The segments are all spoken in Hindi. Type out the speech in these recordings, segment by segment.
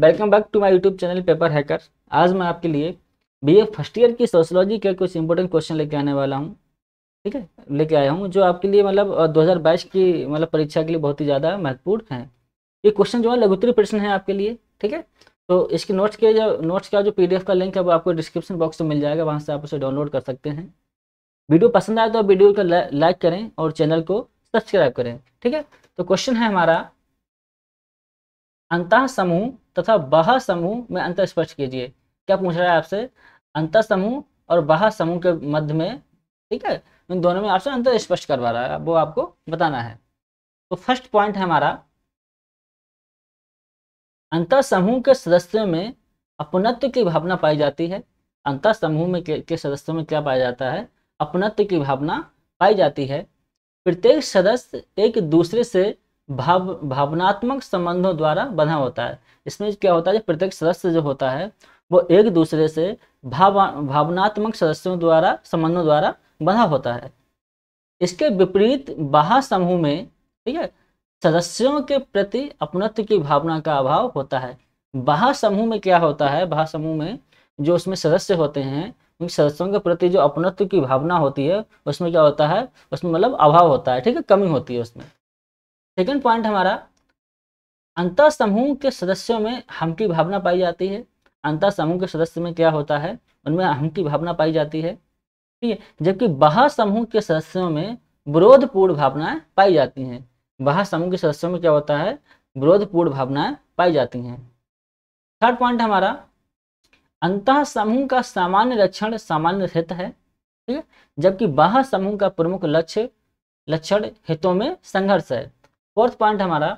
welcome back to my YouTube channel paper hacker आज मैं आपके लिए बीए फर्स्ट ईयर की सोशलॉजी के कुछ इंपॉर्टेंट क्वेश्चन लेके आने वाला हूँ ठीक है लेके आया हूँ जो आपके लिए मतलब 2022 की मतलब परीक्षा के लिए बहुत ही ज़्यादा महत्वपूर्ण है ये क्वेश्चन जो है लघुतरी प्रश्न है आपके लिए ठीक है तो इसके नोट्स के जो नोट्स का जो पी का लिंक है वो आपको डिस्क्रिप्शन बॉक्स में मिल जाएगा वहाँ से आप उसे डाउनलोड कर सकते हैं वीडियो पसंद आए तो आप वीडियो को लाइक करें और चैनल को सब्सक्राइब करें ठीक है तो क्वेश्चन है हमारा अंत समूह तथा बह समूह में अंतर स्पष्ट कीजिए क्या पूछ रहा है आपसे अंत समूह और बह समूह के मध्य में ठीक है इन दोनों में आपसे अंतर स्पष्ट करवा रहा है वो आपको बताना है तो फर्स्ट पॉइंट है हमारा अंत समूह के सदस्यों में अपनत्व की भावना पाई जाती है अंत समूह में के, के सदस्यों में क्या पाया जाता है अपनत्व की भावना पाई जाती है प्रत्येक सदस्य एक दूसरे से भाव भावनात्मक संबंधों द्वारा बना होता है इसमें क्या होता है प्रत्येक सदस्य जो होता है वो एक दूसरे से भाव भावनात्मक सदस्यों द्वारा संबंधों द्वारा बना होता है इसके विपरीत बाहा समूह में ठीक है सदस्यों के प्रति अपनत्व की भावना का अभाव होता है बाहा समूह में क्या होता है बाहा समूह में जो उसमें सदस्य होते हैं उन सदस्यों के प्रति जो अपनत्व की भावना होती है उसमें क्या होता है उसमें मतलब अभाव होता है ठीक है कमी होती है उसमें सेकंड पॉइंट हमारा अंतर समूह के सदस्यों में हम की भावना पाई जाती है अंतर समूह के सदस्य में क्या होता है उनमें हम की भावना पाई जाती है ठीक है जबकि बह समूह के सदस्यों में विरोधपूर्ण भावनाएं पाई जाती हैं बह समूह के सदस्यों में क्या होता है विरोधपूर्ण भावनाएं पाई जाती हैं थर्ड पॉइंट हमारा अंत समूह का सामान्य लक्षण सामान्य हित है ठीक है जबकि बह समूह का प्रमुख लक्ष्य लक्षण हितों में संघर्ष है फोर्थ पॉइंट हमारा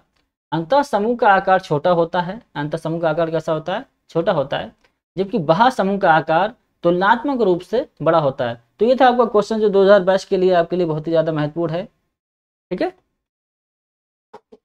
अंत समूह का आकार छोटा होता है अंत समूह का आकार कैसा होता है छोटा होता है जबकि बाह समूह का आकार तुलनात्मक रूप से बड़ा होता है तो ये था आपका क्वेश्चन जो 2022 के लिए आपके लिए बहुत ही ज़्यादा महत्वपूर्ण है ठीक है